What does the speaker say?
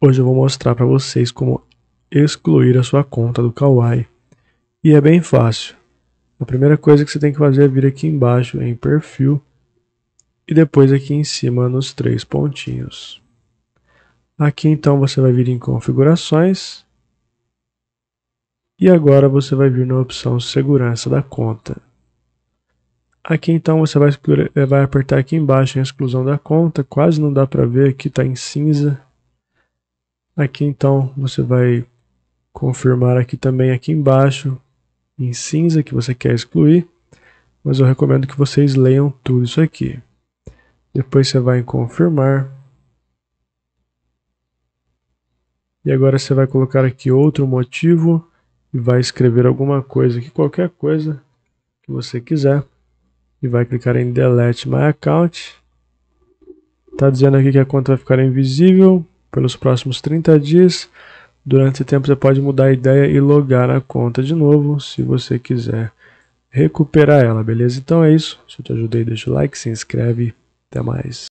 Hoje eu vou mostrar para vocês como excluir a sua conta do Kawaii. E é bem fácil. A primeira coisa que você tem que fazer é vir aqui embaixo em perfil e depois aqui em cima nos três pontinhos. Aqui então você vai vir em configurações e agora você vai vir na opção segurança da conta. Aqui então você vai, eh, vai apertar aqui embaixo em exclusão da conta, quase não dá para ver, aqui está em cinza Aqui então você vai confirmar aqui também aqui embaixo em cinza que você quer excluir, mas eu recomendo que vocês leiam tudo isso aqui. Depois você vai em confirmar. E agora você vai colocar aqui outro motivo e vai escrever alguma coisa aqui, qualquer coisa que você quiser. E vai clicar em Delete My Account. Está dizendo aqui que a conta vai ficar invisível, pelos próximos 30 dias. Durante esse tempo você pode mudar a ideia e logar a conta de novo, se você quiser recuperar ela, beleza? Então é isso. Se eu te ajudei, deixa o like, se inscreve. Até mais.